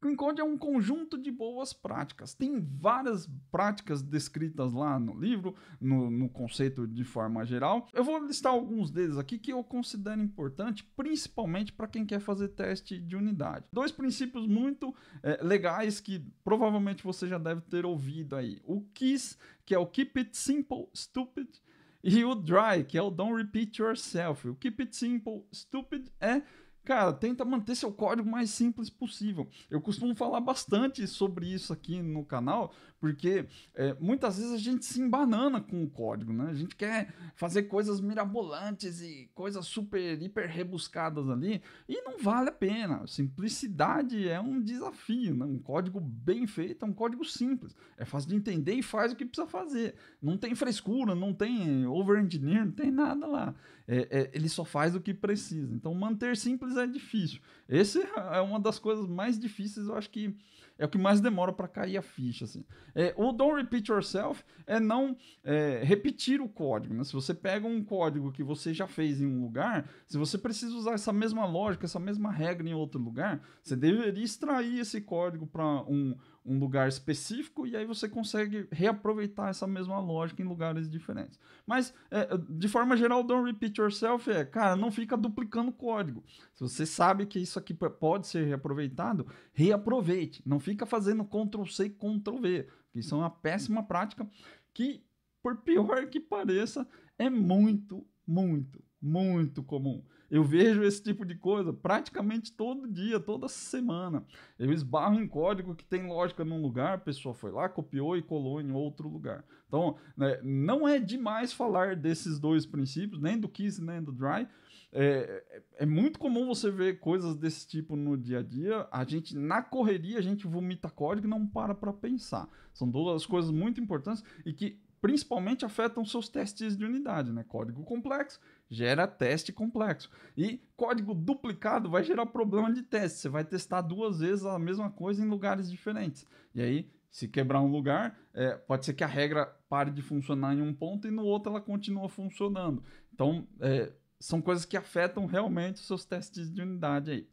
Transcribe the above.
Clean é um conjunto de boas práticas. Tem várias práticas descritas lá no livro, no, no, conceito de forma geral. Eu vou listar alguns deles aqui que eu considero importante, principalmente para quem quer fazer teste de unidade. Dois princípios muito é, legais que provavelmente você já deve ter ouvido aí. O KISS, que é o Keep It Simple, Stupid, e o DRY, que é o Don't Repeat Yourself. O Keep It Simple, Stupid é Cara, tenta manter seu código mais simples possível. Eu costumo falar bastante sobre isso aqui no canal, porque é, muitas vezes a gente se embanana com o código, né? A gente quer fazer coisas mirabolantes e coisas super, hiper rebuscadas ali, e não vale a pena. Simplicidade é um desafio, né? Um código bem feito é um código simples. É fácil de entender e faz o que precisa fazer. Não tem frescura, não tem over engineering não tem nada lá. É, é, ele só faz o que precisa. Então, manter simples é difícil. Esse é uma das coisas mais difíceis, eu acho que é o que mais demora para cair a ficha, assim. É, o don't repeat yourself é não é, repetir o código, né? Se você pega um código que você já fez em um lugar, se você precisa usar essa mesma lógica, essa mesma regra em outro lugar, você deveria extrair esse código para um, um lugar específico e aí você consegue reaproveitar essa mesma lógica em lugares diferentes. Mas, é, de forma geral, don't repeat yourself é, cara, não fica duplicando código. Se você sabe que isso aqui pode ser reaproveitado, reaproveite. Não fica fazendo Ctrl C, Ctrl V, que isso é uma péssima prática que, por pior que pareça, é muito, muito, muito comum. Eu vejo esse tipo de coisa praticamente todo dia, toda semana. Eu esbarro em código que tem lógica num lugar, a pessoa foi lá, copiou e colou em outro lugar. Então, né, não é demais falar desses dois princípios, nem do Kiss nem do Dry, é, é, é, muito comum você ver coisas desse tipo no dia a dia. A gente, na correria, a gente vomita código e não para para pensar. São duas coisas muito importantes e que principalmente afetam seus testes de unidade, né? Código complexo gera teste complexo. E código duplicado vai gerar problema de teste. Você vai testar duas vezes a mesma coisa em lugares diferentes. E aí, se quebrar um lugar, é, pode ser que a regra pare de funcionar em um ponto e no outro ela continua funcionando. Então, é, são coisas que afetam realmente os seus testes de unidade aí.